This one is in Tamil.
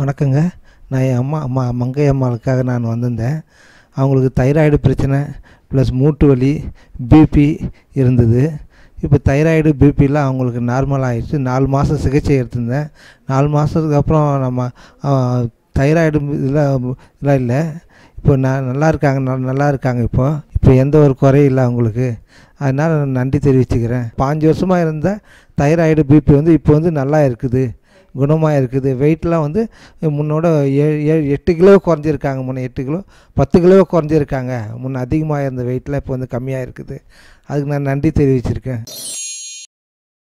வணக்கங்க நான் என் அம்மா அம்மா மங்கை அம்மாவுக்காக நான் வந்திருந்தேன் அவங்களுக்கு தைராய்டு பிரச்சனை ப்ளஸ் மூட்டு வலி பிபி இருந்தது இப்போ தைராய்டு பிபிலாம் அவங்களுக்கு நார்மல் ஆகிடுச்சு நாலு மாதம் சிகிச்சை எடுத்திருந்தேன் நாலு மாதத்துக்கு அப்புறம் நம்ம தைராய்டு இதெல்லாம் இதெல்லாம் இல்லை இப்போ நான் நல்லா இருக்காங்க நல்லா இருக்காங்க இப்போ இப்போ எந்த ஒரு குறையும் இல்லை அவங்களுக்கு அதனால் நான் நன்றி தெரிவிச்சுக்கிறேன் பாஞ்சு வருஷமாக இருந்த தைராய்டு பிபி வந்து இப்போ வந்து நல்லா இருக்குது குணமாக இருக்குது வெயிட்லாம் வந்து முன்னோட ஏ எட்டு கிலோ குறைஞ்சிருக்காங்க முன்னே எட்டு கிலோ பத்து கிலோ குறைஞ்சிருக்காங்க முன்னே அதிகமாக இருந்த வெயிட்லாம் இப்போ வந்து கம்மியாக இருக்குது அதுக்கு நான் நன்றி தெரிவிச்சிருக்கேன்